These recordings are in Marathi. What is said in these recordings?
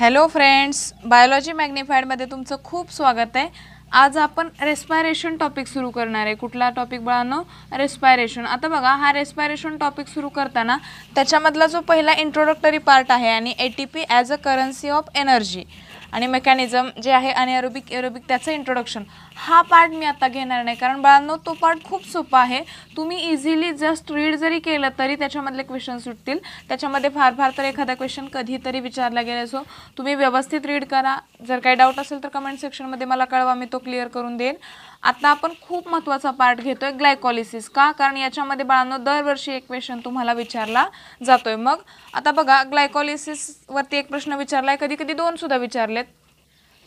हॅलो फ्रेंड्स बायोलॉजी मॅग्निफाईडमध्ये तुमचं खूप स्वागत आहे आज आपण रेस्पायरेशन टॉपिक सुरू करणार आहे कुठला टॉपिक बळानो रेस्पायरेशन आता बघा हा रेस्पायरेशन टॉपिक सुरू करताना त्याच्यामधला जो पहिला इंट्रोडक्टरी पार्ट आहे आणि A T P as a currency of energy आणि मेकॅनिझम जे आहे अरोबिक एरोबिक त्याचं इंट्रोडक्शन हा पार्ट मी आता घेणार नाही कारण बाळांनो तो पार्ट खूप सोपा आहे तुम्ही इझिली जस्ट रीड जरी केलं तरी त्याच्यामधले क्वेश्चन सुटतील त्याच्यामध्ये फार फार तर एखादा क्वेश्चन कधीतरी विचारला गेला असो तुम्ही व्यवस्थित रीड करा जर काही डाऊट असेल तर कमेंट सेक्शनमध्ये मला कळवा मी तो क्लिअर करून देईन आता आपण खूप महत्त्वाचा पार्ट घेतोय ग्लायकॉलिसिस का कारण याच्यामध्ये बाळांनो दरवर्षी एक क्वेश्चन तुम्हाला विचारला जातोय मग आता बघा ग्लायकॉलिसिसवरती एक प्रश्न विचारलाय कधी कधी दोन सुद्धा विचारलेत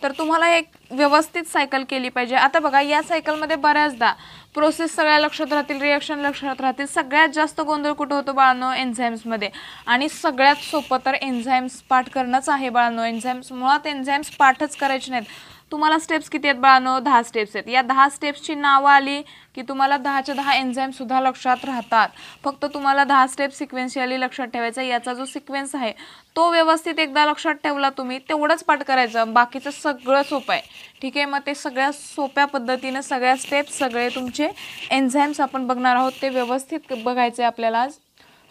तर तुम्हाला एक व्यवस्थित सायकल केली पाहिजे आता बघा या सायकलमध्ये बऱ्याचदा प्रोसेस सगळ्या लक्षात राहतील रिॲक्शन लक्षात राहतील सगळ्यात जास्त गोंधळ कुठं होतो बाळांनो एन्झाईम्समध्ये आणि सगळ्यात सोपं तर एन्झाईम्स पाठ करणंच आहे बाळांनो एन्झाईम्स मुळात एन्झाईम्स पाठच करायचे नाहीत तुम्हाला स्टेप्स किती आहेत बाळानो दहा स्टेप्स आहेत या दहा स्टेप्सची नावं आली की तुम्हाला दहाच्या दहा एन्झाईमसुद्धा लक्षात राहतात फक्त तुम्हाला दहा स्टेप सिक्वेन्शियली लक्षात ठेवायचा याचा जो सिक्वेन्स आहे तो व्यवस्थित एकदा लक्षात ठेवला तुम्ही तेवढंच पाठ करायचं बाकीचं सगळं सोपं आहे ठीक आहे मग ते सगळ्या सोप्या पद्धतीनं सगळ्या स्टेप्स सगळे तुमचे एन्झाईम्स आपण बघणार आहोत ते व्यवस्थित बघायचे आपल्याला आज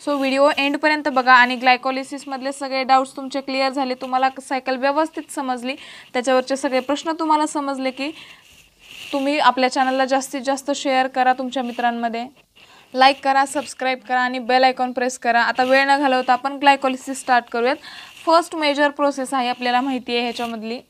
सो व्हिडिओ एंडपर्यंत बघा आणि ग्लायकोलिसिसमधले सगळे डाऊट्स तुमचे क्लिअर झाले तुम्हाला सायकल व्यवस्थित समजली त्याच्यावरचे सगळे प्रश्न तुम्हाला समजले की तुम्ही आपल्या चॅनलला जास्तीत जास्त शेअर करा तुमच्या मित्रांमध्ये लाईक करा सबस्क्राईब करा आणि बेल आयकॉन प्रेस करा आता वेळ न घालवता आपण ग्लायकॉलिसिस स्टार्ट करूयात फर्स्ट मेजर प्रोसेस आहे आपल्याला माहिती आहे ह्याच्यामधली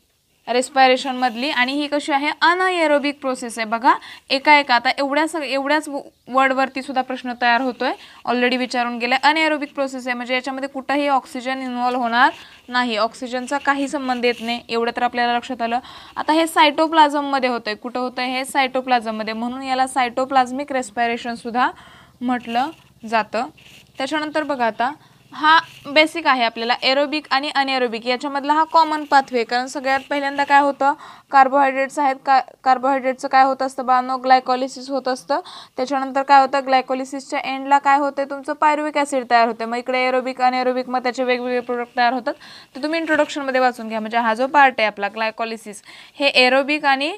रेस्पायरेशनमधली आणि ही कशी आहे अनएरोबिक प्रोसेस आहे बघा एका एका आता एवढ्या सग एवढ्याच वर्डवरती सुद्धा प्रश्न तयार होतोय ऑलरेडी विचारून गेला अनएरोबिक प्रोसेस आहे म्हणजे याच्यामध्ये कुठंही ऑक्सिजन इन्वॉल्व होणार नाही ऑक्सिजनचा काही संबंध येत नाही एवढं तर आपल्याला लक्षात आलं आता हे सायटोप्लाझममध्ये होतंय कुठं होतं हे सायटोप्लाझममध्ये म्हणून याला सायटोप्लाझमिक रेस्पायरेशनसुद्धा म्हटलं जातं त्याच्यानंतर बघा आता हा बेसिक आहे आपल्याला एरोबिक आणि अनएरोबिक याच्यामधला हा कॉमन पाथवे कारण सगळ्यात पहिल्यांदा काय होतं कार्बोहायड्रेट्स आहेत का कार्बोहायड्रेटचं काय होत असतं बानो ग्लायकॉलिसिस होत असतं त्याच्यानंतर काय होतं ग्लायकॉलिसिसच्या एंडला काय होतं तुमचं पायरुविक ॲसिड तयार होते मग इकडे एरोबिक अनएरोबिक मग त्याचे वेगवेगळे प्रोडक्ट तयार होतात तर तुम्ही इंट्रोडक्शनमध्ये वाचून घ्या म्हणजे हा जो पार्ट आहे आपला ग्लायकॉलिसिस हे एरोबिक आणि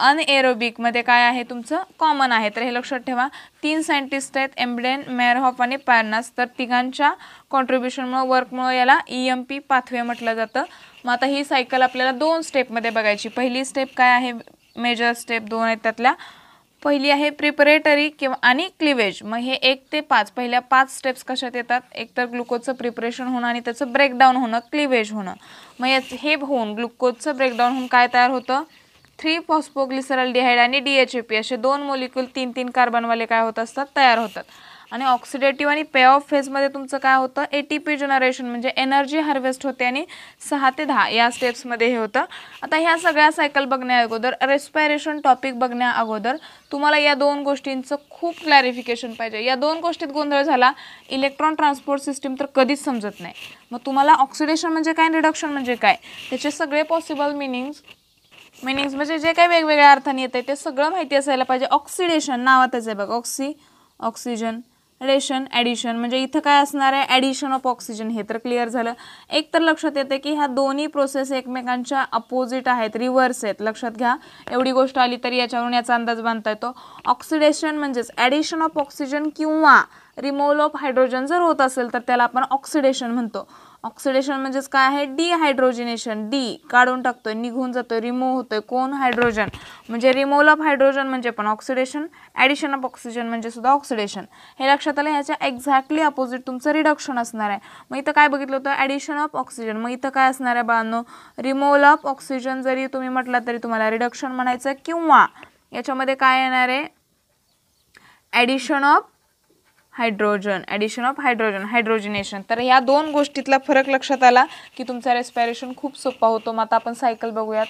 अनएरोबिकमध्ये काय आहे तुमचं कॉमन आहे तर हे लक्षात ठेवा तीन सायंटिस्ट आहेत एम्ब्लेन मेअरहॉफ आणि पॅरनास तर तिघांच्या कॉन्ट्रीब्युशनमुळं वर्कमुळं याला ई एम पी पाथवे म्हटलं जातं मग आता ही सायकल आपल्याला दोन स्टेपमध्ये बघायची पहिली स्टेप काय आहे मेजर स्टेप दोन आहेत त्यातल्या पहिली आहे प्रिपरेटरी किंवा आणि क्लिवेज मग हे एक ते पाच पहिल्या पाच स्टेप्स कशात येतात एकतर ग्लुकोजचं प्रिपरेशन होणं आणि त्याचं ब्रेकडाऊन होणं क्लिवेज होणं मग हे होऊन ग्लुकोजचं ब्रेकडाऊन होऊन काय तयार होतं थ्री फॉस्पोग्लिसरल डिहाईड आणि डी एच ए पी असे दोन मोलिक्युल तीन तीन कार्बनवाले काय होत असतात तयार होतात आणि ऑक्सिडेटिव्ह आणि पे ऑफ फेजमध्ये तुमचं काय होतं ए टी पी जनरेशन म्हणजे एनर्जी हार्वेस्ट होते आणि सहा ते दहा या स्टेप्समध्ये हे होतं आता ह्या सगळ्या सायकल बघण्या अगोदर रेस्पायरेशन टॉपिक बघण्या अगोदर तुम्हाला या दोन गोष्टींचं खूप क्लॅरिफिकेशन पाहिजे या दोन गोष्टीत गोंधळ झाला इलेक्ट्रॉन ट्रान्सपोर्ट सिस्टीम तर कधीच समजत नाही मग तुम्हाला ऑक्सिडेशन म्हणजे काय रिडक्शन म्हणजे काय त्याचे सगळे पॉसिबल मिनिंग्स मिनिंग्स म्हणजे जे काही वेगवेगळ्या अर्थाने येते ते सगळं माहिती असायला पाहिजे ऑक्सिडेशन नावातच आहे बघ ऑक्सी ऑक्सिजन रेशन ॲडिशन म्हणजे इथं काय असणार आहे ॲडिशन ऑफ ऑक्सिजन हे तर क्लिअर झालं एक तर लक्षात येते की ह्या दोन्ही प्रोसेस एकमेकांच्या अपोजिट आहेत रिव्हर्स आहेत लक्षात घ्या एवढी गोष्ट आली तरी याच्यावरून याचा अंदाज बांधता येतो ऑक्सिडेशन म्हणजेच ॲडिशन ऑफ ऑक्सिजन किंवा रिमोल ऑफ हायड्रोजन जर होत असेल तर त्याला आपण ऑक्सिडेशन म्हणतो ऑक्सिडेशन म्हणजेच काय आहे डिहायड्रोजिनेशन डी काढून टाकतोय निघून जातोय रिमूव्ह होतोय कोण हायड्रोजन म्हणजे रिमूव्हल ऑफ हायड्रोजन म्हणजे पण ऑक्सिडेशन ॲडिशन ऑफ ऑक्सिजन म्हणजे सुद्धा ऑक्सिडेशन हे लक्षात आलं ह्याच्या एक्झॅक्टली अपोजिट तुमचं रिडक्शन असणार आहे मग इथं काय बघितलं होतं ॲडिशन ऑफ ऑक्सिजन मग इथं काय असणार आहे बाळांनो रिमूव्हल ऑफ ऑक्सिजन जरी तुम्ही म्हटलं तरी तुम्हाला रिडक्शन म्हणायचं किंवा याच्यामध्ये काय येणार आहे addition of hydrogen addition of hydrogen hydrogenation तर या दोन गोष्टीतला फरक लक्षात आला की तुमचा रेस्पायरेशन खूप सोपा होतो मग आता आपण सायकल बघूयात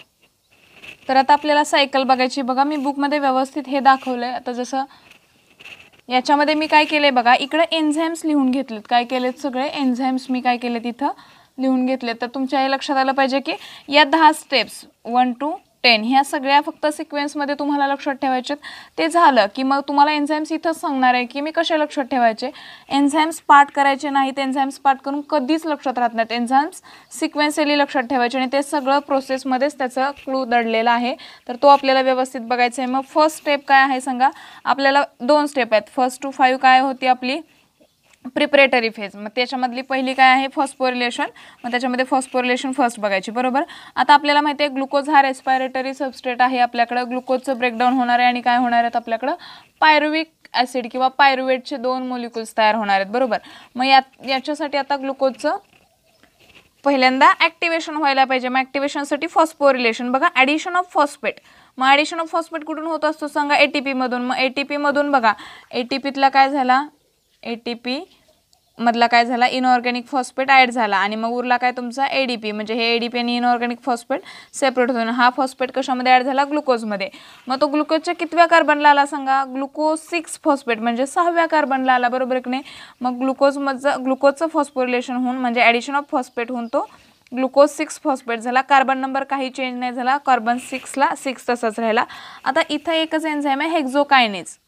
तर आता आपल्याला सायकल बघायची बघा मी बुकमध्ये व्यवस्थित हे दाखवलं आहे आता जसं याच्यामध्ये मी काय केलं आहे बघा इकडे एन्झाईम्स लिहून घेतलेत काय केलेत सगळे एन्झाईम्स मी काय केले तिथं लिहून घेतले तर तुमच्या हे लक्षात आलं पाहिजे की या दहा स्टेप्स वन टू टेन ह्या सगळ्या फक्त सिक्वेन्समध्ये तुम्हाला लक्षात ठेवायचे ते झालं की मग तुम्हाला एन्झाईम्स इथंच सांगणार आहे की मी कसे लक्षात ठेवायचे एन्झाईम्स पार्ट करायचे नाहीत एन्झाईम्स पार्ट करून कधीच लक्षात राहत नाहीत एन्झाईम्स सिक्वेन्सली लक्षात ठेवायचे आणि ते सगळं प्रोसेसमध्येच त्याचं क्लू दडलेला आहे तर तो आपल्याला व्यवस्थित बघायचा आहे मग फर्स्ट स्टेप काय आहे सांगा आपल्याला दोन स्टेप आहेत फर्स्ट टू फाईव्ह काय होती आपली प्रिपरेटरी फेज मग त्याच्यामधली पहिली काय आहे फॉस्पोरिलेशन मग त्याच्यामध्ये फॉस्पोरिलेशन फर्स्ट बघायची बरोबर आता आपल्याला माहिती आहे ग्लुकोज हा रेस्पायरेटरी सबस्टेट आहे आपल्याकडं ग्लुकोजचं ब्रेकडाऊन होणार आहे आणि काय होणार आहेत आपल्याकडं पायरुविक ॲसिड किंवा पायरुवेटचे दोन मोलिक्युल्स तयार होणार आहेत बरोबर मग या याच्यासाठी आता ग्लुकोजचं पहिल्यांदा ॲक्टिवेशन व्हायला पाहिजे मग ॲक्टिवेशनसाठी फॉस्पोरिलेशन बघा ॲडिशन ऑफ फॉस्पेट मग ॲडिशन ऑफ फॉस्पेट कुठून होत असतो सांगा ए टी पीमधून मग ए टी पीमधून बघा ए टी पीतला काय झाला ए टी पी मधला काय झाला इनऑर्गॅनिक फॉस्फेट ॲड झाला आणि मग उरला काय तुमचा ए डी पी म्हणजे हे ए डी पी आणि इनऑर्गॅनिक फॉस्फेट सेपरेट होतो हा फॉस्फेट कशामध्ये ॲड झाला ग्लुकोजमध्ये मग तो ग्लुकोजच्या कितव्या कार्बनला आला सांगा ग्लुकोज सिक्स फॉस्फेट म्हणजे सहाव्या कार्बनला आला बरोबर की नाही मग ग्लुकोजमधचं ग्लुकोजचं फॉस्फोरिलेशन होऊन म्हणजे ॲडिशन ऑफ फॉस्फेट होऊन तो ग्लुकोज सिक्स फॉस्फेट झाला कार्बन नंबर काही चेंज नाही झाला कार्बन सिक्सला सिक्स तसाच राहिला आता इथं एकच एन्झाईम आहे हेक्झोकायनेज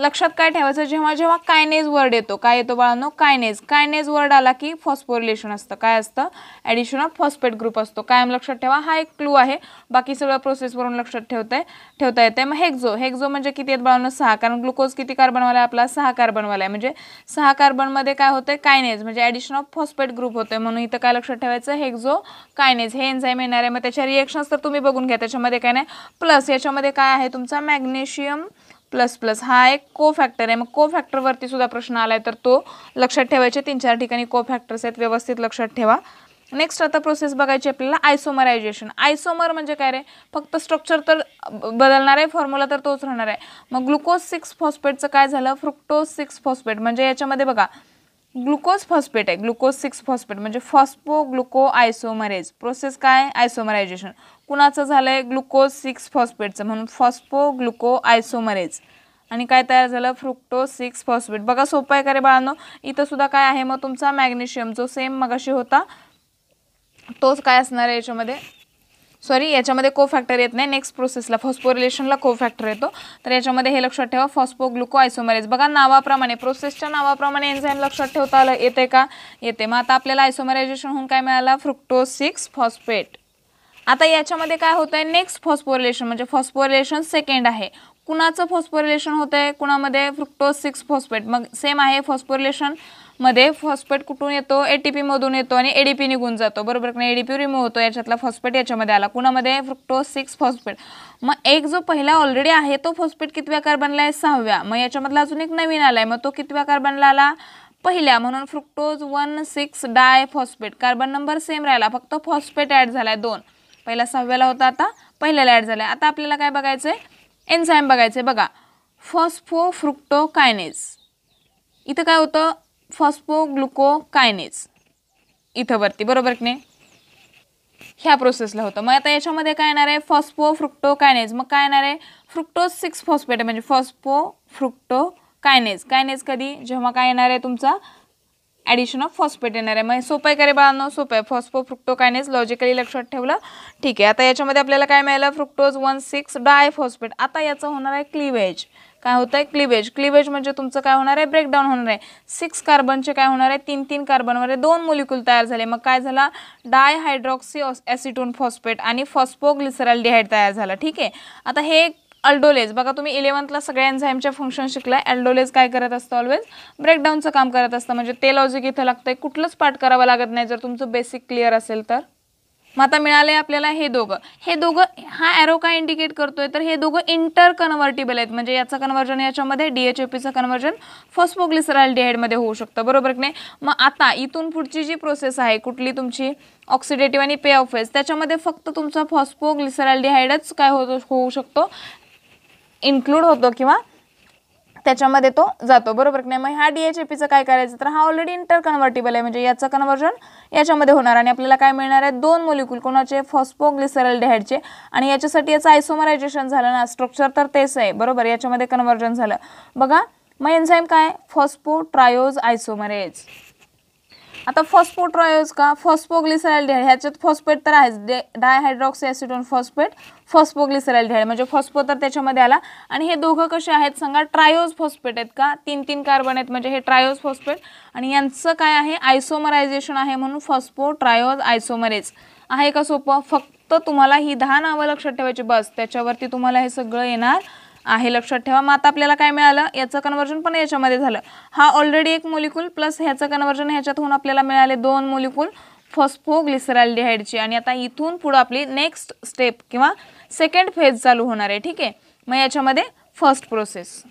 लक्षात काय ठेवायचं जेव्हा जेव्हा कायनेज वर्ड येतो काय येतो बाळांनो कायनेज कायनेज वर्ड आला की फॉस्फोरिलेशन असतं काय असतं ॲडिशन ऑफ फॉस्फेट ग्रुप असतो कायम लक्षात ठेवा हा एक क्लू आहे बाकी सगळं प्रोसेसवरून लक्षात ठेवता ठेवता येते मग हेक्झो हेक्झो म्हणजे किती येत बाळांनो सहा कारण ग्लुकोज किती कार्बनवाला आहे आपला सहा कार्बनवाला आहे म्हणजे सहा कार्बनमध्ये काय होतं कायनेज म्हणजे ॲडिशन ऑफ फॉस्फेट ग्रुप होतोय म्हणून इथं काय लक्षात ठेवायचं हेक्झो कायनेज हे एन्झाईम येणार आहे मग त्याच्या रिएक्शन्स तर तुम्ही बघून घ्या त्याच्यामध्ये काय नाही प्लस याच्यामध्ये काय आहे तुमचा मॅग्नेशियम प्लस प्लस हा एक को फॅक्टर आहे मग को फॅक्टरवरती सुद्धा प्रश्न आला आहे तर तो लक्षात ठेवायचे तीन चार ठिकाणी को फॅक्टर्स आहेत व्यवस्थित लक्षात ठेवा नेक्स्ट आता प्रोसेस बघायची आपल्याला आयसोमरायझेशन आयसोमर म्हणजे काय रे फक्त स्ट्रक्चर तर बदलणार आहे फॉर्म्युला तर तोच राहणार आहे मग ग्लुकोज सिक्स फॉस्फेटचं काय झालं फ्रुक्टोज सिक्स फॉस्फेट म्हणजे याच्यामध्ये बघा ग्लुकोज फॉस्पेट आहे ग्लुकोज सिक्स फॉस्पेट म्हणजे फॉस्पो ग्लुको आयसोमरेज प्रोसेस काय आयसोमरायझेशन कुणाचं झालं आहे ग्लुकोज सिक्स फॉस्पेटचं म्हणून फॉस्पो ग्लुको आयसोमरेज आणि काय तयार झालं फ्रुक्टो सिक्स फॉस्फेट बघा सोपं आहे का रे बाळांनो इथं काय आहे मग तुमचा मॅग्नेशियम जो सेम मगाशी होता तोच काय असणार आहे याच्यामध्ये सॉरी याच्यामध्ये को फॅक्टर येत नाही नेक्स्ट प्रोसेसला फॉस्फोरिलेशनला को फॅक्टर येतो तर याच्यामध्ये हे लक्षात ठेवा फॉस्पोग्लुको ग्लुको आयसोमरेज बघा नावाप्रमाणे प्रोसेसच्या नावाप्रमाणे एन्झाईम लक्षात ठेवता आलं येते का येते मग आता आपल्याला आयसोमरायझेशन होऊन काय मिळाला फ्रुक्टो सिक्स फॉस्फेट आता याच्यामध्ये काय होतं आहे नेक्स्ट फॉस्फोरिलेशन म्हणजे फॉस्फोरिलेशन सेकंड आहे कुणाचं फॉस्फोरिलेशन होतं आहे कुणामध्ये फ्रुक्टोज सिक्स फॉस्फेट मग सेम आहे फॉस्फोरिलेशन मध्ये फॉस्फेट कुठून येतो एटीपी मधून येतो आणि एडीपी निघून जातो बरोबर नाही एडीपी रिमूव्ह होतो याच्यातला फॉस्फेट याच्यामध्ये आला कुणामध्ये फ्रुक्टोज सिक्स फॉस्फेट मग एक जो पहिला ऑलरेडी आहे तो फॉस्फेट कितव्या कार्बनला आहे सहाव्या मग याच्यामधला अजून एक नवीन आलाय मग तो कितव्या कार्बनला आला पहिल्या म्हणून फ्रुक्टोज वन सिक्स डाय फॉस्फेट कार्बन नंबर सेम राहिला फक्त फॉस्फेट ॲड झालाय दोन पहिला सहाव्याला होता आता पहिल्याला ॲड झाला आता आपल्याला काय बघायचं आहे एन्झाईम बघायचं आहे बघा फॉस्फो फ्रुक्टो कायनेज इथं काय होतं फॉस्फोग्लुकोकायनेज इथं वरती बरोबर की नाही ह्या प्रोसेसला होतं मग आता याच्यामध्ये काय येणार आहे फॉस्पो फ्रुक्टो कायनेज मग काय येणार आहे फ्रुक्टोज सिक्स फॉस्फेट म्हणजे फॉस्पो फ्रुक्टो कायनेज कायनेज कधी जेव्हा काय येणार आहे तुमचा ॲडिशन ऑफ फॉस्फेट येणार आहे मग सोपं आहे का रे बाळांनो सोपं आहे फॉस्पो फ्रुक्टो कायनेज लॉजिकली लक्षात ठेवलं ठीक आहे आता याच्यामध्ये आपल्याला काय मिळालं फ्रुक्टोज वन सिक्स डाय फॉस्फेट आता याचं होणार आहे क्लिवेज काय होत आहे क्लिवेज क्लिवेज म्हणजे तुमचं काय होणार आहे ब्रेकडाऊन होणार आहे सिक्स कार्बनचे काय होणार आहे तीन तीन कार्बनमध्ये दोन मोलिक्यूल तयार झाले मग काय झाला डायहायड्रॉक्सी ॲसिटोन फॉस्फेट आणि लिसरल डिहाईड तयार झाला ठीक आहे आता हे अल्डोलेज बघा तुम्ही इलेवन्थला सगळ्या एन्झाईमच्या फंक्शन शिकलाय अल्डोलेज काय करत असतं ऑलवेज ब्रेकडाऊनचं काम करत असतं म्हणजे ते लॉजिक इथं लागतं आहे कुठलंच पाठ करावं लागत नाही जर तुमचं बेसिक क्लिअर असेल तर मग आता मिळाले आपल्याला हे दोघं हे दोघं हा ॲरो काय इंडिकेट करतोय तर हे दोघं इंटर कन्व्हर्टेबल आहेत म्हणजे याचं कन्व्हर्जन याच्यामध्ये डी एच पीचं कन्व्हर्जन होऊ शकतं बरोबर की नाही मग आता इथून पुढची जी प्रोसेस आहे कुठली तुमची ऑक्सिडेटिव्ह आणि पे ऑफ फेस त्याच्यामध्ये फक्त तुमचा फॉस्फोग्लिसरायल डीहाईडच काय होतो होऊ शकतो इन्क्लूड होतो किंवा त्याच्यामध्ये तो जातो बरोबर की नाही मग ह्या एपीचं काय करायचं तर हा ऑलरेडी इंटर कन्व्हर्टेबल आहे म्हणजे याचं कन्वर्जन याच्यामध्ये होणार आणि आपल्याला काय मिळणार आहे दोन मोलिक्युल कोणाचे फॉस्पोग्लिसरल डेहाडचे आणि याच्यासाठी याचं आयसोमरायझेशन झालं ना स्ट्रक्चर तर तेच आहे बरोबर याच्यामध्ये कन्व्हर्जन झालं बघा मग एन्झाईम काय फॉस्पो ट्रायोज आयसोमरेज आता ट्रायोज का फॉस्फोग्लिसराईल ढेळ ह्याच्यात फॉस्फेट तर आहेच डे डायहायड्रॉक्सी ॲसिडोन फॉस्फेट फॉस्फोग्लिसराईल ढेळ म्हणजे फॉस्फो तर त्याच्यामध्ये आला आणि हे दोघं कसे आहेत सांगा ट्रायोज फॉस्फेट आहेत का तीन तीन कार्बन आहेत म्हणजे हे ट्रायोज फॉस्फेट आणि यांचं काय आहे आयसोमरायझेशन आहे म्हणून फॉस्फो ट्रायोज आयसोमरेज आहे का सोपं फक्त तुम्हाला ही दहा नावं लक्षात ठेवायची बस त्याच्यावरती तुम्हाला हे सगळं येणार आहे लक्षात ठेवा मग आता आपल्याला काय मिळालं याचं कन्वर्जन पण याच्यामध्ये झालं हा ऑलरेडी एक मोलिक्यूल प्लस ह्याचं कन्वर्जन होऊन आपल्याला मिळाले दोन मोलिक्यूल डिहायडची आणि आता इथून पुढं आपली नेक्स्ट स्टेप किंवा सेकंड फेज चालू होणार आहे ठीक आहे मग याच्यामध्ये फर्स्ट प्रोसेस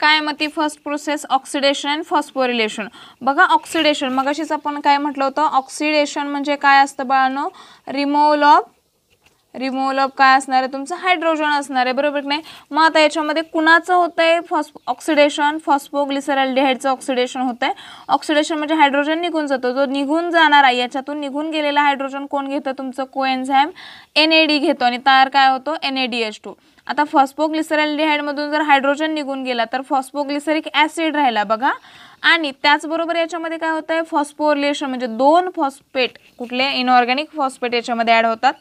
काय मग ती first process oxidation and phosphorylation बघा ऑक्सिडेशन मग अशीच आपण काय म्हटलं होतं ऑक्सिडेशन म्हणजे काय असतं बाळानो रिमोवल ऑफ रिमोल ऑफ काय असणार आहे तुमचं हायड्रोजन असणार आहे बरोबर नाही मग आता याच्यामध्ये कुणाचं होतं आहे फॉस्प ऑक्सिडेशन फॉस्फोग्लिसरल्डिहाइडचं ऑक्सिडेशन होतं आहे ऑक्सिडेशन म्हणजे हायड्रोजन निघून जातो जो निघून जाणार आहे याच्यातून निघून गेलेला हायड्रोजन कोण घेतं तुमचं कोएन्झायम एन ए डी घेतो आणि तयार काय होतो N A D H two आता जर हायड्रोजन निघून गेला तर फॉस्पोग्लिसरिक ॲसिड राहिला बघा आणि त्याचबरोबर याच्यामध्ये काय होतं आहे फॉस्फोरिलेशन म्हणजे दोन फॉस्फेट कुठले इनऑर्गॅनिक फॉस्फेट याच्यामध्ये ॲड होतात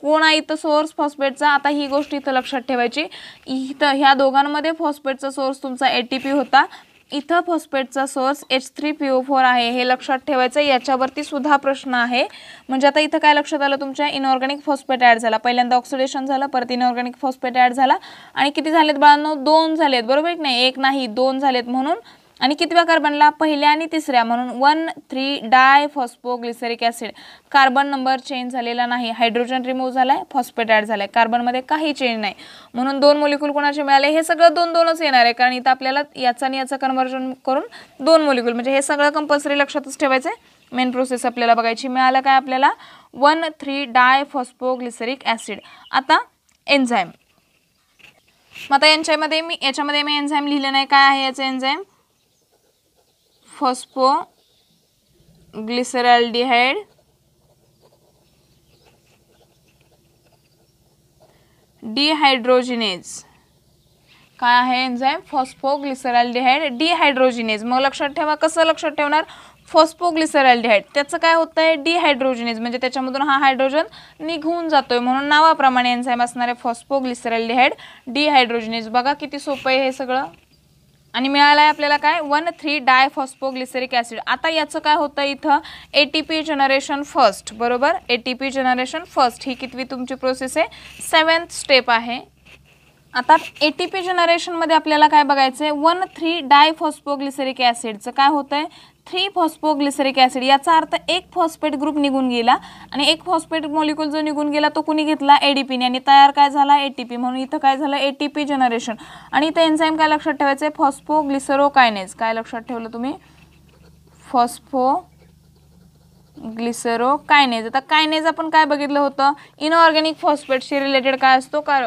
कोण आहे इथं सोर्स फॉस्फेटचा आता ही गोष्ट इथं लक्षात ठेवायची इथं ह्या दोघांमध्ये फॉस्फेटचा सोर्स तुमचा ए होता इथं फॉस्फेटचा source H three P O four आहे हे लक्षात ठेवायचं याच्यावरती सुद्धा प्रश्न आहे म्हणजे आता इथं काय लक्षात आलं तुमच्या इनऑर्गॅनिक फॉस्फेट ॲड झाला पहिल्यांदा ऑक्सिडेशन झालं परत इनऑर्गॅनिक फॉस्फेट ॲड झाला आणि किती झालेत बाळांनो दोन झालेत बरोबर की नाही एक नाही दोन झालेत म्हणून आणि कितव्या कार्बनला पहिल्या आणि तिसऱ्या म्हणून one three di acid acid carbon number change झालेला नाही हायड्रोजन रिमूव्ह झालाय फॉस्फेट ॲड झालाय कार्बनमध्ये काही चेंज नाही म्हणून दोन मोलिक्यूल कोणाचे मिळाले हे सगळं दोन दोनच येणार आहे कारण इथं आपल्याला याचा आणि याचं कन्व्हर्जन करून दोन मोलिक्यूल म्हणजे हे सगळं कंपल्सरी लक्षातच ठेवायचं आहे मेन प्रोसेस आपल्याला बघायची मिळालं काय आपल्याला one three di phosphoglyceric acid आता एन्झाईम मग आता यांच्यामध्ये मी याच्यामध्ये मी एन्झाईम लिहिलं नाही काय आहे याचं एन्झाईम फॉस्पो ग्लिसरॅल्डिहाइड डिहायड्रोजिनेज काय आहे एन्झाईम फॉस्फोग्लिसराल्डिहाइड डिहायड्रोजिनेज मग लक्षात ठेवा कसं लक्षात ठेवणार फॉस्फोग्लिसराल्डिहाइड त्याचं काय होतं आहे डिहायड्रोजिनेज म्हणजे त्याच्यामधून हा हायड्रोजन निघून जातोय म्हणून नावाप्रमाणे एन्झाईम असणारे फॉस्फोग्लिसराल्डिहाइड डिहायड्रोजिनेज बघा किती सोपं आहे हे सगळं आणि मिळाला आहे आपल्याला काय वन थ्री फॉस्पोग्लिसेरिक ॲसिड आता याचं काय होतं इथं A T P generation first बरोबर A T P generation first ही कितवी तुमची प्रोसेस आहे सेवन्थ स्टेप आहे आता एटीपी जनरेशनमध्ये आपल्याला काय बघायचं आहे वन थ्री डायफॉस्पोग्लिसरिक ॲसिडचं काय होतं आहे थ्री फॉस्पोग्लिसरिक ॲसिड याचा अर्थ एक फॉस्फेट ग्रुप निघून गेला आणि एक फॉस्पेट मॉलिक्युल जो निघून गेला तो कुणी घेतला एडीपीने आणि तयार काय झाला एटीपी म्हणून इथं काय झालं एटीपी जनरेशन आणि इथं एन्झाईम काय लक्षात ठेवायचं आहे कायनेज काय लक्षात ठेवलं तुम्ही फॉस्फो ग्लिसरो कायनेज आता कायनेज आपण काय बघितलं होतं इनऑर्गॅनिक फॉस्फेटशी रिलेटेड काय असतो का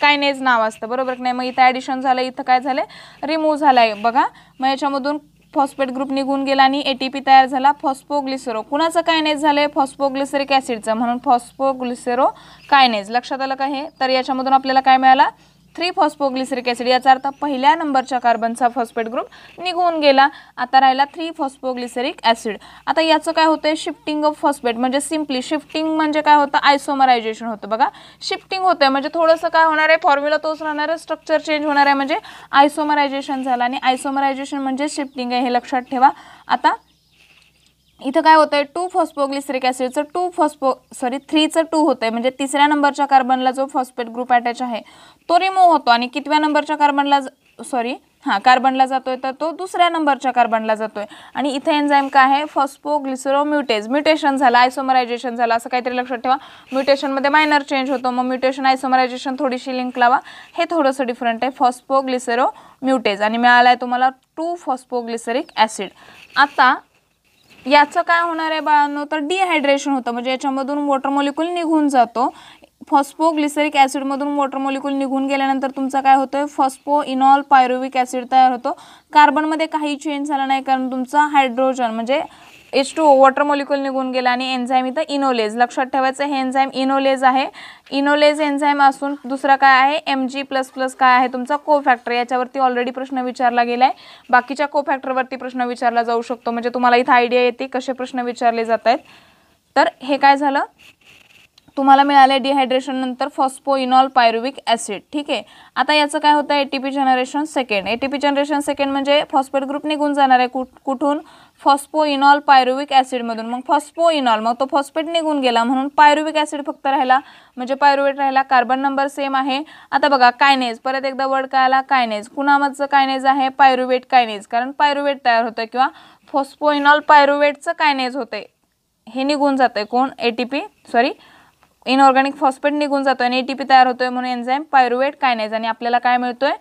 कायनेज नाव असतं बरोबर की नाही मग इथं ॲडिशन झालं इथं काय झालं रिमूव्ह झालं आहे बघा मग याच्यामधून फॉस्पेट ग्रुप निघून गेला आणि एटीपी तयार झाला फॉस्पोग्लिसेरो कुणाचं कायनेज झालं फॉस्फोग्लिसेरिक ॲसिडचं म्हणून फॉस्पोग्लिसेरो कायनेज लक्षात आलं का हे तर याच्यामधून आपल्याला काय मिळालं थ्री फॉस्फोग्लिसरिक ॲसिड याचा अर्थ पहिल्या नंबरच्या कार्बनचा फॉस्फेट ग्रुप निघून गेला आता राहिला थ्री फॉस्फोग्लिसरिक ॲसिड आता याचं काय होतं शिफ्टिंग ऑफ फॉस्फेट म्हणजे सिम्पली शिफ्टिंग म्हणजे काय होतं आयसोमरायझेशन होतं बघा शिफ्टिंग होतं म्हणजे थोडंसं काय होणार आहे फॉर्म्युला तोच राहणार आहे स्ट्रक्चर चेंज होणार आहे म्हणजे आयसोमरायझेशन झालं आणि आयसोमरायझेशन म्हणजे शिफ्टिंग आहे हे लक्षात ठेवा आता इथं काय होतंय टू फॉस्पोग्लिसरिक ॲसिडचं टू फॉस्पो सॉरी थ्रीचं टू होतंय म्हणजे तिसऱ्या नंबरच्या कार्बनला जो फॉस्पेट ग्रुप अटॅच आहे तो रिमूव्ह होतो आणि कितव्या नंबरच्या कार्बनला सॉरी हां कार्बनला जातोय तर तो दुसऱ्या नंबरच्या कार्बनला आहे आणि इथे एन्झाईम काय आहे फॉस्पोग्लिसरो म्युटेज म्युटेशन झालं आयसोमरायझेशन झालं असं काहीतरी लक्षात ठेवा म्युटेशनमध्ये मायनर चेंज होतो मग म्युटेशन आयसोमरायझेशन थोडीशी लिंक लावा हे थोडंसं डिफरंट आहे फॉस्पोग्लिसरो म्युटेज आणि मिळालं आहे तुम्हाला टू फॉस्पोग्लिसरिक ॲसिड आता याचं काय होणार आहे बाळांनो तर डिहायड्रेशन होतं म्हणजे याच्यामधून वॉटर मॉलिक्युल निघून जातो फॉस्फोग्लिसरिक ॲसिडमधून वॉटर मॉलिक्युल निघून गेल्यानंतर तुमचा काय आहे फॉस्पो इनॉल पायरोविक ॲसिड तयार होतो कार्बनमध्ये काही चेंज झाला नाही कारण तुमचा हायड्रोजन म्हणजे एच टू वॉटर मॉलिक्युल निघून गेला आणि एन्झाईम इथं इनोलेज लक्षात ठेवायचं हे एन्झाईम इनोलेज आहे इनोलेज एन्झाईम असून दुसरा काय आहे एम जी प्लस प्लस काय आहे तुमचा को फॅक्टर याच्यावरती ऑलरेडी प्रश्न विचारला गेला आहे बाकीच्या को फॅक्टरवरती प्रश्न विचारला जाऊ शकतो म्हणजे तुम्हाला इथं आयडिया येते कसे प्रश्न विचारले जात आहेत तर हे काय झालं तुम्हाला मिळाले डिहायड्रेशन नंतर इनॉल पायरुविक ॲसिड ठीक आहे आता याचं काय होतं A T P generation second A T P generation second म्हणजे फॉस्फेट ग्रुप निघून जाणार आहे कुठ कुठून फॉस्पोइनॉल इनॉल पायरुविक ॲसिडमधून मग फॉस्पो इनॉल मग तो फॉस्फेट निघून गेला म्हणून पायरुविक ॲसिड फक्त राहिला म्हणजे पायरुवेट राहिला कार्बन नंबर सेम आहे आता बघा कायनेज परत एकदा वर्ड काय आला कायनेज कुणामधचं कायनेज आहे पायरुवेट कायनेज कारण पायरुवेट तयार होतं किंवा फॉस्पो इनॉल पायरुवेटचं कायनेज होते हे निघून जातं कोण A T P sorry inorganic phosphate निघून जातो आणि ए टी पी तयार होतोय म्हणून एन्झाईम पायरुवेट कायनेज आणि आपल्याला काय मिळतोय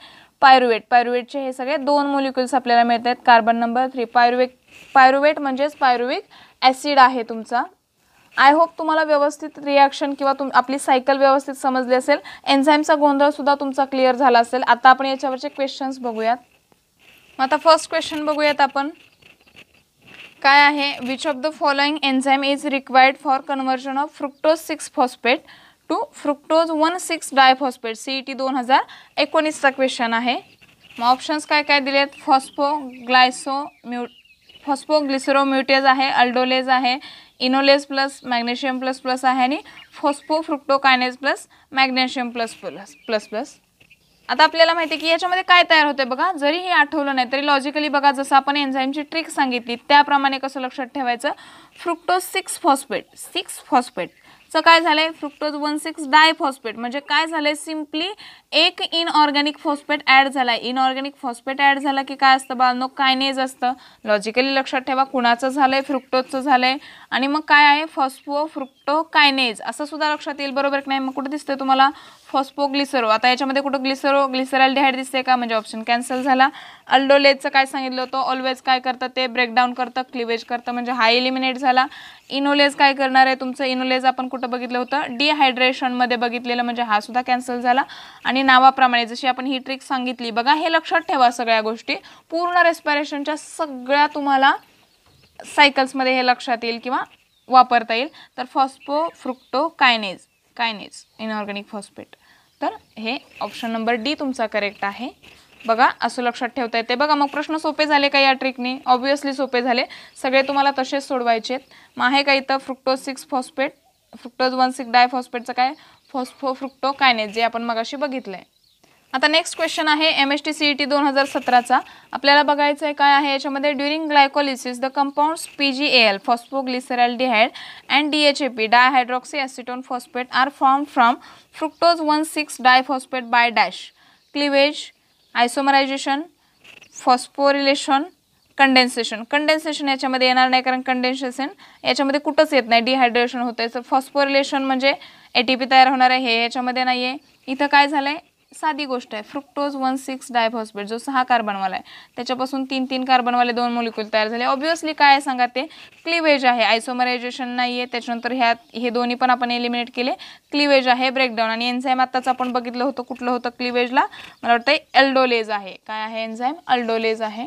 पायरुवेट पायरुवेटचे हे सगळे दोन मोलिक्युल्स आपल्याला मिळत आहेत carbon number three pyruvate pyruvate म्हणजेच पायरुविक ॲसिड आहे तुमचा आय होप तुम्हाला व्यवस्थित रिॲक्शन किंवा तुम आपली सायकल व्यवस्थित समजली असेल एन्झाईमचा गोंधळसुद्धा तुमचा क्लिअर झाला असेल आता आपण याच्यावरचे क्वेश्चन्स बघूयात मग आता फर्स्ट क्वेश्चन बघूयात आपण काय आहे which of the following enzyme is required for conversion of fructose six phosphate to fructose one six phosphate C E T दोन हजार एकोणीसचा क्वेश्चन आहे मग ऑप्शन्स काय काय दिले आहेत फॉस्फो ग्लायसो म्यू फॉस्फोग्लिसरोम्युटेज आहे अल्डोलेज आहे enolase plus magnesium plus plus आहे आणि phosphofructokinase plus magnesium plus plus plus plus आता आपल्याला माहिती आहे की याच्यामध्ये काय तयार होते बघा जरी हे आठवलं नाही तरी लॉजिकली बघा जसं आपण एन्झाईमची ट्रिक सांगितली त्याप्रमाणे कसं लक्षात ठेवायचं fructose six phosphate six phosphate चं काय झालं फ्रुक्टोज वन सिक्स डाय फॉस्फेट म्हणजे काय झालं सिम्पली एक इनऑर्गॅनिक फॉस्फेट ॲड झाला आहे इनऑर्गॅनिक फॉस्फेट ॲड झाला की काय असतं बाळनो कायनेज असतं लॉजिकली लक्षात ठेवा कुणाचं झालं फ्रुक्टोजचं झालं आणि मग काय आहे फॉस्फो फ्रुक्टो कायनेज असं सुद्धा लक्षात येईल बरोबर की नाही मग कुठं दिसतं तुम्हाला फॉस्फो ग्लिसरो आता याच्यामध्ये कुठं ग्लिसरो ग्लिसराल डिहाइड दिसते का म्हणजे ऑप्शन कॅन्सल झाला अल्डोलेजचं काय सांगितलं होतं ऑलवेज काय करतं ते ब्रेकडाऊन करतं क्लिवेज करतं म्हणजे हाय इलिमिनेट झाला इनोलेज काय करणार आहे तुमचं इनोलेज आपण कुठं बघितलं होतं डिहायड्रेशनमध्ये बघितलेलं म्हणजे हा सुद्धा कॅन्सल झाला आणि नावाप्रमाणे जशी आपण ही ट्रिक सांगितली बघा हे लक्षात ठेवा सगळ्या गोष्टी पूर्ण रेस्पायरेशनच्या सगळ्या तुम्हाला सायकल्समध्ये हे लक्षात येईल किंवा वापरता येईल तर phosphofructokinase kinase inorganic phosphate तर हे ऑप्शन नंबर डी तुमचा करेक्ट आहे बघा असं लक्षात ठेवता येते बघा मग प्रश्न सोपे झाले का या ट्रिकनी ऑब्वियसली सोपे झाले सगळे तुम्हाला तसेच सोडवायचे आहेत मग आहे का इथं fructose six phosphate fructose one six di फॉस्फेटचं काय फॉस्फो फ्रुक्टो काय नाही जे आपण मगाशी बघितलं आहे आता नेक्स्ट क्वेश्चन आहे M S T C E T दोन हजार सतराचा आपल्याला बघायचं आहे काय आहे याच्यामध्ये during glycolysis the compounds P G A L phosphoglyceraldehyde and D H A P dihydroxy acetone phosphate are form from fructose one six diphosphate by dash cleavage isomerization phosphorylation condensation condensation याच्यामध्ये येणार नाही कारण कंडेन्सेशन याच्यामध्ये कुठंच येत नाही डिहायड्रेशन होतं याचं फॉस्फोरिलेशन म्हणजे ए टी पी तयार होणार आहे हे याच्यामध्ये नाही आहे इथं काय झालं आहे साधी गोष्ट आहे फ्रुक्टोज वन सिक्स डायफॉस्पेट जो सहा कार्बनवाला आहे त्याच्यापासून तीन तीन कार्बनवाले दोन मोलिक्यूल तयार झाले ऑब्व्हियसली काय आहे सांगा ते क्लिवेज आहे आयसोमरायझेशन नाही आहे त्याच्यानंतर ह्यात हे दोन्ही पण आपण एलिमिनेट केले क्लिवेज आहे ब्रेकडाऊन आणि एन्झाईम आत्ताच आपण बघितलं होतं कुठलं होतं क्लिवेजला मला वाटतं एल्डोलेज आहे काय आहे एन्झाईम अल्डोलेज आहे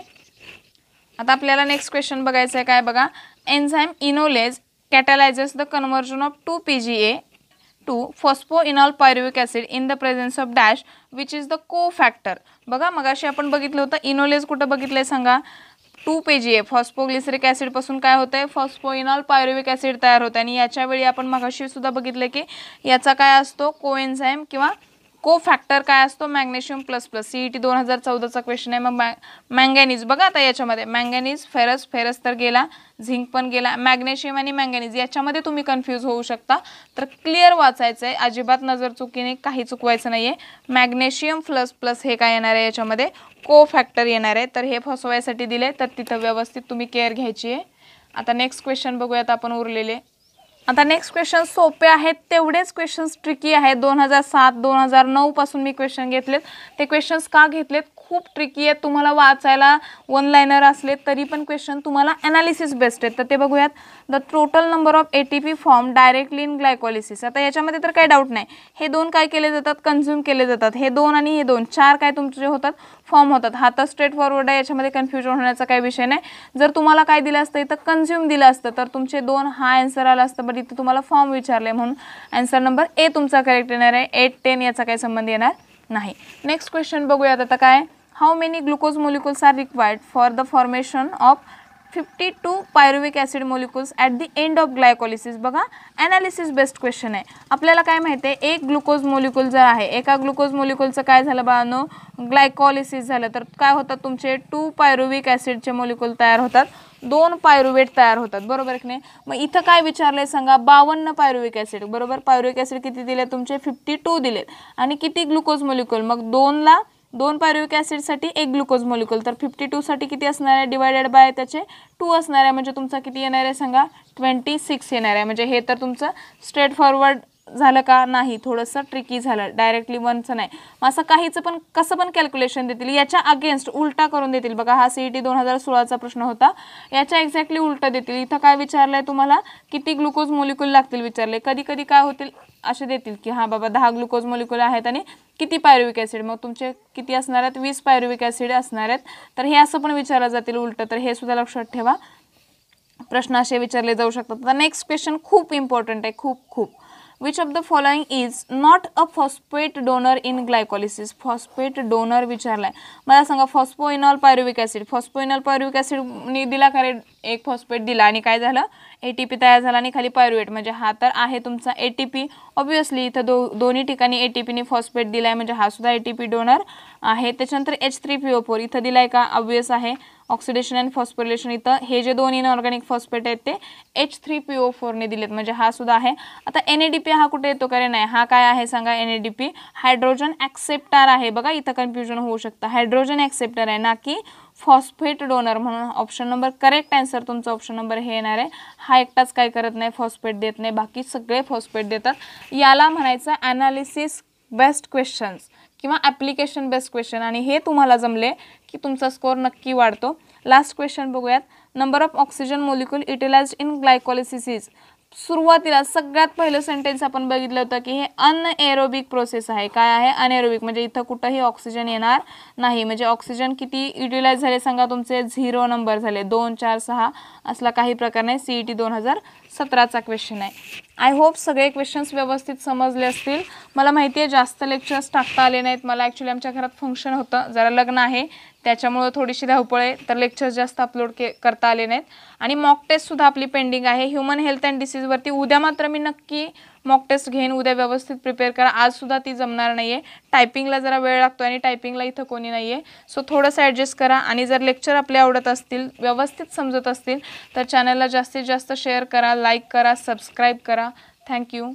आता आपल्याला नेक्स्ट क्वेश्चन बघायचं आहे काय बघा enzyme enolase catalyses the conversion of two P G A to phosphoenol pyruvic acid in the presence of dash which is the cofactor बघा मगाशी आपण बघितलं होतं इनोलेज कुठं बघितलं आहे सांगा टू पे जी आहे फॉस्फोग्लिसरिक ॲसिडपासून काय होतं आहे इनॉल पायरुविक ॲसिड तयार होतं आणि याच्यावेळी आपण मगाशी सुद्धा बघितलं की याचा काय असतो कोएन्झाईम किंवा को फॅक्टर काय असतो magnesium plus plus T e दोन हजार चौदाचा क्वेश्चन आहे मग मँगॅनीज बघा आता याच्यामध्ये मँगॅनीज फेरस फेरस तर गेला झिंक पण गेला मॅग्नेशियम आणि मँगॅनीज याच्यामध्ये तुम्ही कन्फ्यूज होऊ शकता तर क्लिअर वाचायचं आहे अजिबात नजर चुकीने काही चुकवायचं नाही आहे मॅग्नेशियम प्लस प्लस हे काय येणार आहे याच्यामध्ये को फॅक्टर येणार आहे तर हे फसवायसाठी दिले तर तिथं व्यवस्थित तुम्ही केअर घ्यायची आहे आता नेक्स्ट क्वेश्चन बघूयात आपण उरलेले आता नेक्स्ट क्वेश्चन सोपे आहेत तेवढेच क्वेश्चन्स ट्रिकी आहेत दोन हजार सात दोन हजार नऊपासून मी क्वेश्चन घेतलेत ते क्वेश्चन्स का घेतलेत खूप ट्रिकी आहेत तुम्हाला वाचायला वन लायनर असले तरी पण क्वेश्चन तुम्हाला ॲनालिसिस बेस्ट आहेत तर ते बघूयात the total number of A T P form directly in glycolysis आता याच्यामध्ये तर काही डाऊट नाही हे दोन काय केले जातात कन्झ्युम केले जातात हे दोन आणि हे दोन चार काय तुमचे होतात फॉर्म होतात हा तर स्ट्रेट फॉरवर्ड आहे याच्यामध्ये कन्फ्युजन होण्याचा काही विषय नाही जर तुम्हाला काय दिलं असतं इथं कन्झ्युम दिलं असतं तर तुमचे दोन हा ॲन्सर आला असतं बट इथं तुम्हाला फॉर्म विचारले म्हणून ॲन्सर नंबर ए तुमचा करेक्ट येणार आहे एट टेन याचा काही संबंध येणार नाही नेक्स्ट क्वेश्चन बघूयात आता काय how many glucose are are required for the formation of 52 pyruvic acid molecules at the end of glycolysis बघा ॲनालिसिस बेस्ट क्वेश्चन आहे आपल्याला काय माहिती आहे एक ग्लुकोज मोलिक्युल जर आहे एका ग्लुकोज मोलिक्युलचं काय झालं बाळानो ग्लायकॉलिसिस झालं तर काय होतात तुमचे टू पायरोविक ॲसिडचे मोलिक्युल तयार होतात दोन पायरुवेट तयार होतात बरोबर की नाही मग इथं काय विचारलं आहे सांगा बावन्न पायरुविक ॲसिड बरोबर पायरुविक ॲसिड किती दिले तुमचे फिफ्टी टू दिलेत आणि किती ग्लुकोज मोलिक्युल मग दोनला दोन पायरुविक ॲसिडसाठी एक ग्लुकोज मॉलिक्युल तर फिफ्टी टूसाठी किती असणार आहे डिवायडेड बाय त्याचे टू असणार आहे म्हणजे तुमचा किती येणार आहे सांगा ट्वेंटी सिक्स येणार आहे म्हणजे हे तर तुमचं स्ट्रेट फॉरवर्ड झालं का नाही थोडंसं ट्रिकी झालं डायरेक्टली वनचं नाही मग असं काहीचं पण कसं पण कॅल्क्युलेशन देतील याच्या अगेन्स्ट उलटा करून देतील बघा हा टी e दोन हजार सोळाचा प्रश्न होता याच्या एक्झॅक्टली उलटा देतील इथं काय विचारलंय तुम्हाला किती ग्लुकोज मोलिक्युल लागतील विचारले कधी कधी काय होतील असे देतील की हां बाबा दहा ग्लुकोज मोलिक्यूल आहेत आणि किती पायरुविक ॲसिड मग तुमचे किती असणार आहेत वीस पायरुविक ॲसिड असणार आहेत तर हे असं पण विचारलं जातील उलटं तर हे सुद्धा लक्षात ठेवा प्रश्न असे विचारले जाऊ शकतात तर नेक्स्ट क्वेश्चन खूप इम्पॉर्टंट आहे खूप खूप which the following following not not a donor donor glycolysis glycolysis donor donor विचारलाय मला सांगा phosphoenol pyruvic acid phosphoenol pyruvic ॲसिडनी दिला खरे एक फॉस्फेट दिला आणि काय झालं ए टी पी तयार झाला आणि खाली पायरुवेट म्हणजे हा तर आहे तुमचा ए टी पी ऑब्वियसली इथं दो दोन्ही ठिकाणी ए टी पीने फॉस्फेट दिला आहे म्हणजे हा सुद्धा ए टी पी डोनर आहे त्याच्यानंतर H three P O four इथं दिला आहे का ऑब्वियस आहे ऑक्सिडेशन अँड फॉस्फोरिलेशन इथं हे जे दोन इनऑर्गॅनिक फॉस्फेट आहेत ते एच थ्री पी ओ फोरने दिलेत म्हणजे हा सुद्धा आहे आता एन ए डी पी हा कुठे येतो का नाही हा काय आहे सांगा N A D P hydrogen acceptor आहे बघा इथं कन्फ्युजन होऊ शकतं हायड्रोजन ॲक्सेप्टर आहे ना की फॉस्फेट डोनर म्हणून ऑप्शन नंबर करेक्ट आन्सर तुमचा ऑप्शन नंबर हे येणार आहे हा एकटाच काय करत नाही फॉस्फेट देत नाही बाकी सगळे फॉस्फेट देतात याला म्हणायचं ॲनालिसिस बेस्ट क्वेश्चन्स किंवा ॲप्लिकेशन बेस्ड क्वेश्चन आणि हे तुम्हाला जमले की तुमचा स्कोर नक्की वाढतो लास्ट क्वेश्चन बघूयात number of oxygen molecule utilize in glycolysis सुरुवातीला सगळ्यात पहिलं सेंटेन्स आपण बघितलं होतं की हे अनएरोबिक प्रोसेस आहे काय आहे अनएरोबिक म्हणजे इथं कुठंही ऑक्सिजन येणार नाही म्हणजे ऑक्सिजन किती युटिलाइज झाले सांगा तुमचे झिरो नंबर झाले दोन चार सहा असला काही प्रकार नाही सी ई टी दोन हजार सतराचा क्वेश्चन आहे आय होप सगळे क्वेश्चन्स व्यवस्थित समजले असतील मला माहिती आहे जास्त लेक्चर्स टाकता आले नाहीत मला ॲक्च्युली आमच्या घरात फंक्शन होतं जरा लग्न आहे त्याच्यामुळं थोडीशी धावपळ आहे तर लेक्चर्स जास्त अपलोड के करता आले नाहीत आणि मॉक टेस्टसुद्धा आपली पेंडिंग आहे ह्युमन हेल्थ अँड डिसीजवरती उद्या मात्र मी नक्की मॉक टेस्ट घेईन उद्या व्यवस्थित प्रिपेअर करा आजसुद्धा ती जमणार नाही आहे टायपिंगला जरा वेळ लागतो आणि टायपिंगला इथं कोणी नाही आहे सो थोडंसं ॲडजस्ट करा आणि जर लेक्चर आपले आवडत असतील व्यवस्थित समजत असतील तर चॅनलला जास्तीत जास्त शेअर करा लाईक करा सबस्क्राईब करा थँक्यू